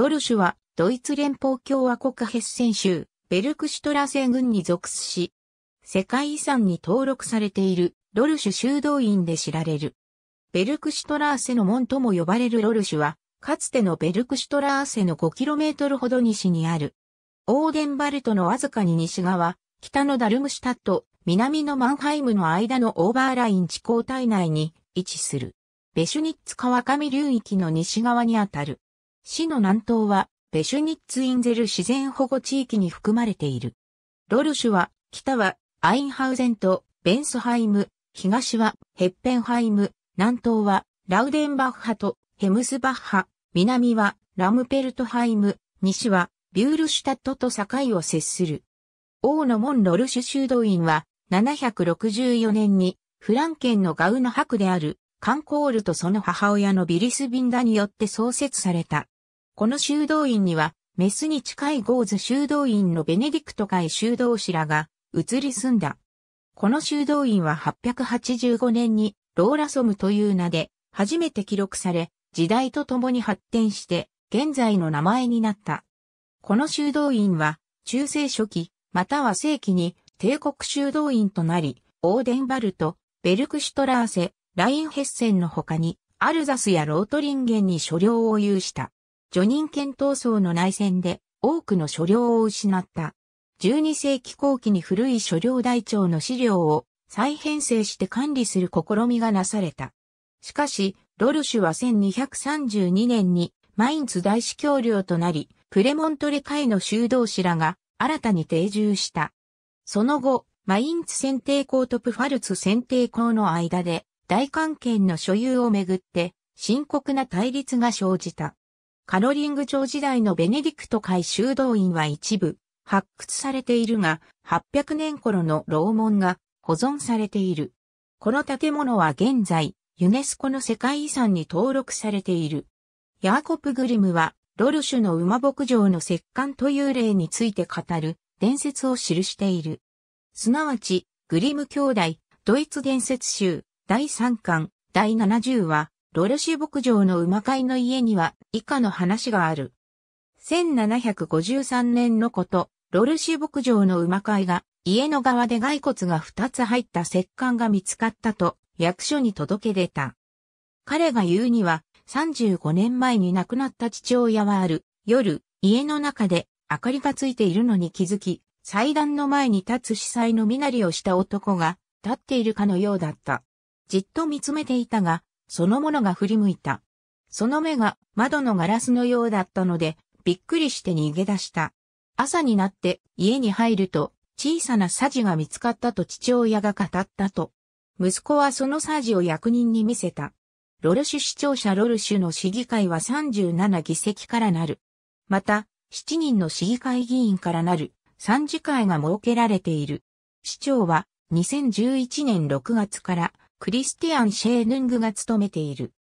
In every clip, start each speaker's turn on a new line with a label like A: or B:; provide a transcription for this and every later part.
A: ロルシュは、ドイツ連邦共和国ヘッセン州、ベルクシュトラセ郡に属し、世界遺産に登録されているロルシュ修道院で知られる。ベルクシュトラーセの門とも呼ばれるロルシュは、かつてのベルクシュトラーセの 5km ほど西にある。オーデンバルトのわずかに西側、北のダルムシュタット、南のマンハイムの間のオーバーライン地交帯内に位置する。ベシュニッツ川上流域の西側にあたる。市の南東は、ベシュニッツインゼル自然保護地域に含まれている。ロルシュは、北は、アインハウゼンと、ベンスハイム、東は、ヘッペンハイム、南東は、ラウデンバッハと、ヘムスバッハ、南は、ラムペルトハイム、西は、ビュールシュタットと境を接する。王の門ロルシュ修道院は、764年に、フランケンのガウナ博であるカンコールとその母親のビリス・ビンダによって創設された。この修道院には、メスに近いゴーズ修道院のベネディクト会修道士らが移り住んだ。この修道院は885年にローラソムという名で初めて記録され、時代とともに発展して現在の名前になった。この修道院は中世初期または世紀に帝国修道院となり、オーデンバルト、ベルクシュトラーセ、ラインヘッセンの他に、アルザスやロートリンゲンに所領を有した。ジョニン県闘争の内戦で多くの所領を失った。12世紀後期に古い所領台帳の資料を再編成して管理する試みがなされた。しかし、ロルシュは1232年にマインツ大司教領となり、プレモントレ会の修道士らが新たに定住した。その後、マインツ選定校とプファルツ選定校の間で大関権の所有をめぐって深刻な対立が生じた。カロリング朝時代のベネディクト会修道院は一部発掘されているが、800年頃の楼門が保存されている。この建物は現在、ユネスコの世界遺産に登録されている。ヤーコプグリムは、ロルシュの馬牧場の石棺という例について語る伝説を記している。すなわち、グリム兄弟、ドイツ伝説集、第3巻、第70話、ロルシー牧場の馬飼いの家には以下の話がある。1753年のこと、ロルシー牧場の馬飼いが家の側で骸骨が2つ入った石棺が見つかったと役所に届け出た。彼が言うには35年前に亡くなった父親はある夜家の中で明かりがついているのに気づき祭壇の前に立つ司祭の身なりをした男が立っているかのようだった。じっと見つめていたが、そのものが振り向いた。その目が窓のガラスのようだったので、びっくりして逃げ出した。朝になって家に入ると、小さなサジが見つかったと父親が語ったと。息子はそのサジを役人に見せた。ロルシュ市長者ロルシュの市議会は37議席からなる。また、7人の市議会議員からなる3次会が設けられている。市長は2011年6月からクリスティアン・シェーヌングが務めている。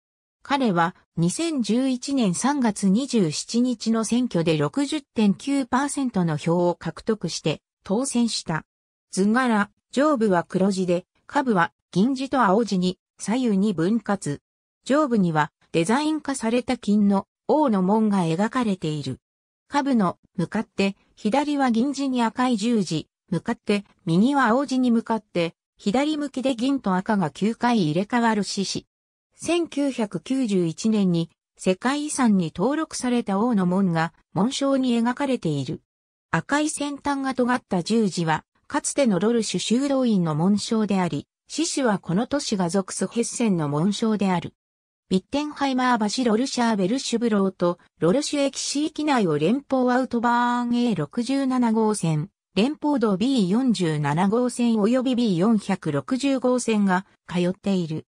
A: 彼は2011年3月27日の選挙で60.9%の票を獲得して当選した。図柄、上部は黒字で、下部は銀字と青字に左右に分割。上部にはデザイン化された金の王の門が描かれている。下部の向かって左は銀字に赤い十字、向かって右は青字に向かって左向きで銀と赤が9回入れ替わる獅子。1991年に世界遺産に登録された王の門が紋章に描かれている。赤い先端が尖った十字は、かつてのロルシュ修道院の紋章であり、獅子はこの都市が属すヘッセンの紋章である。ビッテンハイマー橋ロルシャーベルシュブローとロルシュ駅市域内を連邦アウトバーン A67 号線、連邦道 B47 号線及び B460 号線が通っている。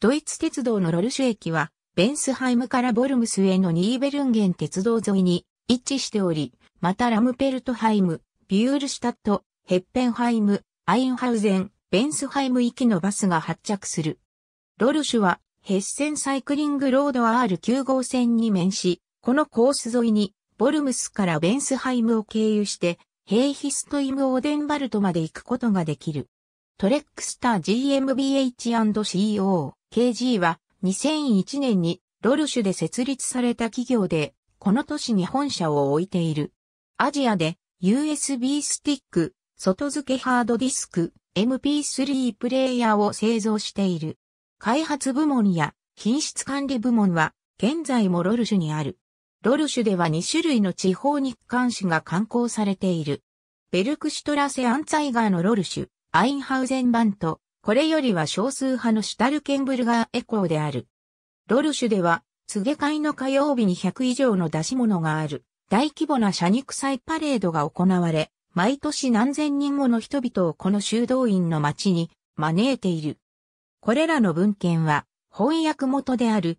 A: ドイツ鉄道のロルシュ駅は、ベンスハイムからボルムスへのニーベルンゲン鉄道沿いに位置しており、またラムペルトハイム、ビュールシュタット、ヘッペンハイム、アインハウゼン、ベンスハイム行きのバスが発着する。ロルシュは、ヘッセンサイクリングロード R9 号線に面し、このコース沿いに、ボルムスからベンスハイムを経由して、ヘイヒストイムオーデンバルトまで行くことができる。トレックスター GmbH&CO KG は2001年にロルシュで設立された企業で、この年に本社を置いている。アジアで USB スティック、外付けハードディスク、MP3 プレイヤーを製造している。開発部門や品質管理部門は現在もロルシュにある。ドルシュでは2種類の地方日刊誌が刊行されている。ベルクシュトラセ・アンツァイガーのロルシュ、アインハウゼン版と、これよりは少数派のシュタルケンブルガーエコーである。ロルシュでは、告げ会の火曜日に100以上の出し物がある、大規模な社肉祭パレードが行われ、毎年何千人もの人々をこの修道院の町に招いている。これらの文献は、翻訳元である